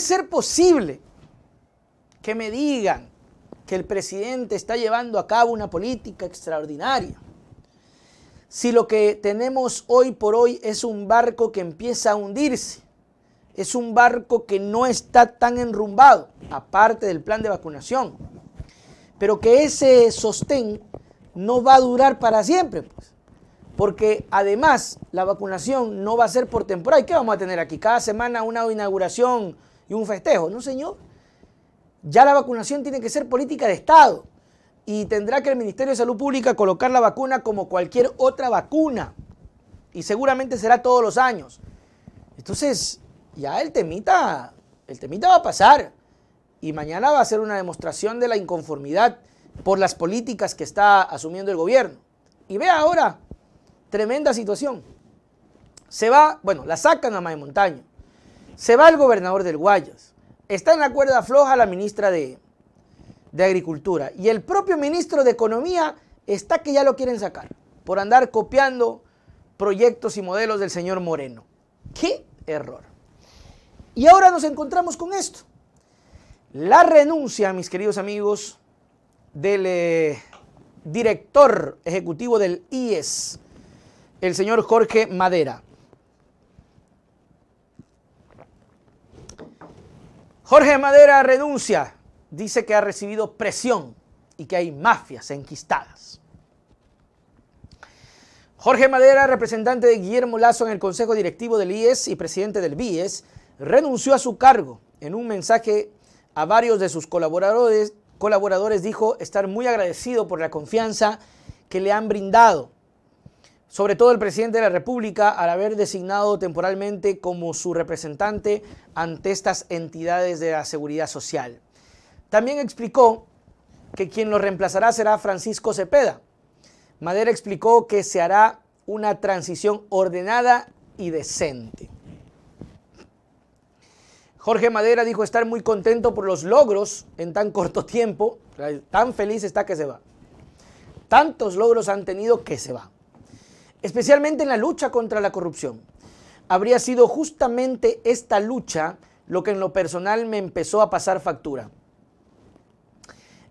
ser posible que me digan que el presidente está llevando a cabo una política extraordinaria? Si lo que tenemos hoy por hoy es un barco que empieza a hundirse, es un barco que no está tan enrumbado, aparte del plan de vacunación, pero que ese sostén no va a durar para siempre, pues. Porque además la vacunación no va a ser por temporal. ¿Y qué vamos a tener aquí? Cada semana una inauguración y un festejo. No, señor. Ya la vacunación tiene que ser política de Estado y tendrá que el Ministerio de Salud Pública colocar la vacuna como cualquier otra vacuna y seguramente será todos los años. Entonces, ya el temita, el temita va a pasar y mañana va a ser una demostración de la inconformidad por las políticas que está asumiendo el gobierno. Y vea ahora, tremenda situación. Se va, bueno, la sacan a de se va el gobernador del Guayas. Está en la cuerda floja la ministra de, Agricultura. Y el propio ministro de Economía está que ya lo quieren sacar por andar copiando proyectos y modelos del señor Moreno. ¡Qué error! Y ahora nos encontramos con esto. La renuncia, mis queridos amigos, del eh, director ejecutivo del IES, el señor Jorge Madera. Jorge Madera renuncia. Dice que ha recibido presión y que hay mafias enquistadas. Jorge Madera, representante de Guillermo Lazo en el Consejo Directivo del IES y presidente del BIES, renunció a su cargo. En un mensaje a varios de sus colaboradores, colaboradores dijo estar muy agradecido por la confianza que le han brindado sobre todo el presidente de la República, al haber designado temporalmente como su representante ante estas entidades de la seguridad social. También explicó que quien lo reemplazará será Francisco Cepeda. Madera explicó que se hará una transición ordenada y decente. Jorge Madera dijo estar muy contento por los logros en tan corto tiempo. Tan feliz está que se va. Tantos logros han tenido que se va especialmente en la lucha contra la corrupción. Habría sido justamente esta lucha lo que en lo personal me empezó a pasar factura.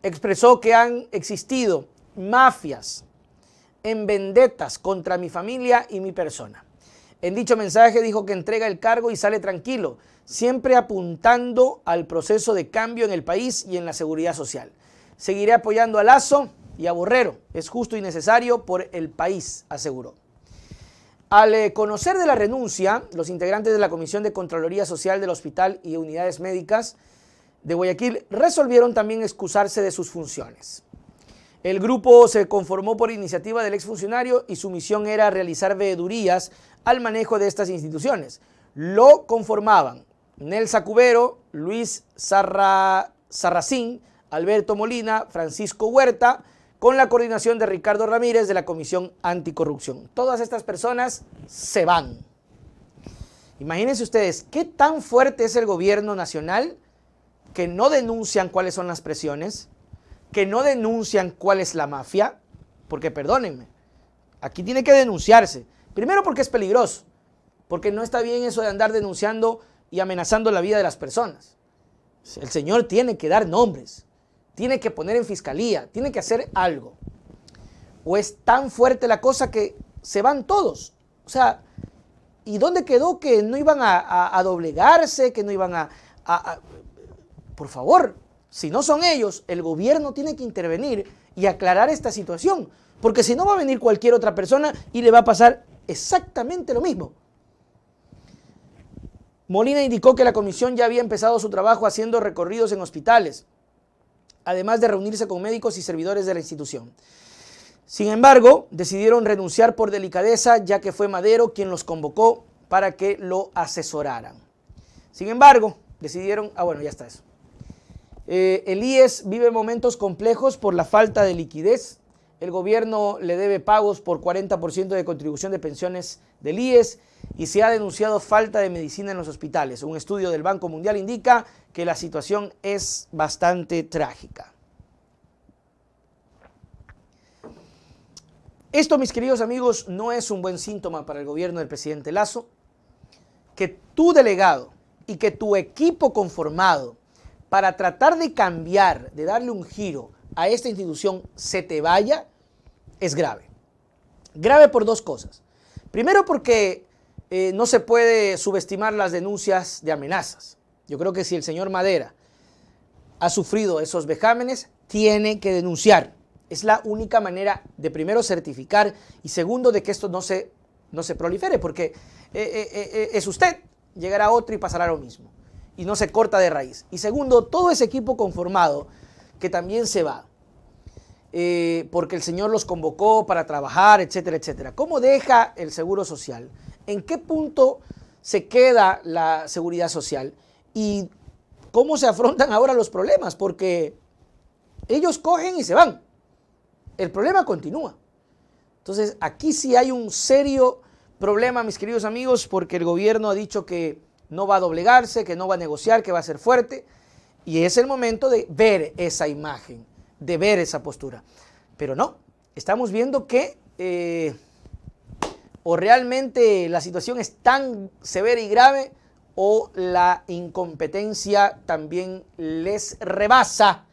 Expresó que han existido mafias en vendetas contra mi familia y mi persona. En dicho mensaje dijo que entrega el cargo y sale tranquilo, siempre apuntando al proceso de cambio en el país y en la seguridad social. Seguiré apoyando a Lazo y a Borrero. Es justo y necesario por el país, aseguró. Al eh, conocer de la renuncia, los integrantes de la Comisión de Contraloría Social del Hospital y Unidades Médicas de Guayaquil resolvieron también excusarse de sus funciones. El grupo se conformó por iniciativa del exfuncionario y su misión era realizar veedurías al manejo de estas instituciones. Lo conformaban Nelsa Cubero, Luis Sarracín, Alberto Molina, Francisco Huerta, con la coordinación de Ricardo Ramírez de la Comisión Anticorrupción. Todas estas personas se van. Imagínense ustedes, ¿qué tan fuerte es el gobierno nacional que no denuncian cuáles son las presiones, que no denuncian cuál es la mafia? Porque perdónenme, aquí tiene que denunciarse. Primero porque es peligroso, porque no está bien eso de andar denunciando y amenazando la vida de las personas. El Señor tiene que dar nombres tiene que poner en fiscalía, tiene que hacer algo. O es tan fuerte la cosa que se van todos. O sea, ¿y dónde quedó que no iban a, doblegarse, que no iban a... Por favor, si no son ellos, el gobierno tiene que intervenir y aclarar esta situación. Porque si no va a venir cualquier otra persona y le va a pasar exactamente lo mismo. Molina indicó que la comisión ya había empezado su trabajo haciendo recorridos en hospitales además de reunirse con médicos y servidores de la institución. Sin embargo, decidieron renunciar por delicadeza, ya que fue Madero quien los convocó para que lo asesoraran. Sin embargo, decidieron, ah bueno, ya está eso. Eh, e vive momentos complejos por la falta de liquidez el gobierno le debe pagos por 40% de contribución de pensiones del IES y se ha denunciado falta de medicina en los hospitales. Un estudio del Banco Mundial indica que la situación es bastante trágica. Esto, mis queridos amigos, no es un buen síntoma para el gobierno del presidente Lazo. Que tu delegado y que tu equipo conformado para tratar de cambiar, de darle un giro a esta institución se te vaya, es grave. Grave por dos cosas. Primero porque eh, no se puede subestimar las denuncias de amenazas. Yo creo que si el señor Madera ha sufrido esos vejámenes, tiene que denunciar. Es la única manera de primero certificar y segundo de que esto no se, no se prolifere, porque eh, eh, es usted, llegará otro y pasará lo mismo. Y no se corta de raíz. Y segundo, todo ese equipo conformado que también se va, eh, porque el Señor los convocó para trabajar, etcétera, etcétera. ¿Cómo deja el Seguro Social? ¿En qué punto se queda la seguridad social? ¿Y cómo se afrontan ahora los problemas? Porque ellos cogen y se van. El problema continúa. Entonces, aquí sí hay un serio problema, mis queridos amigos, porque el gobierno ha dicho que no va a doblegarse, que no va a negociar, que va a ser fuerte. Y es el momento de ver esa imagen, de ver esa postura. Pero no, estamos viendo que eh, o realmente la situación es tan severa y grave o la incompetencia también les rebasa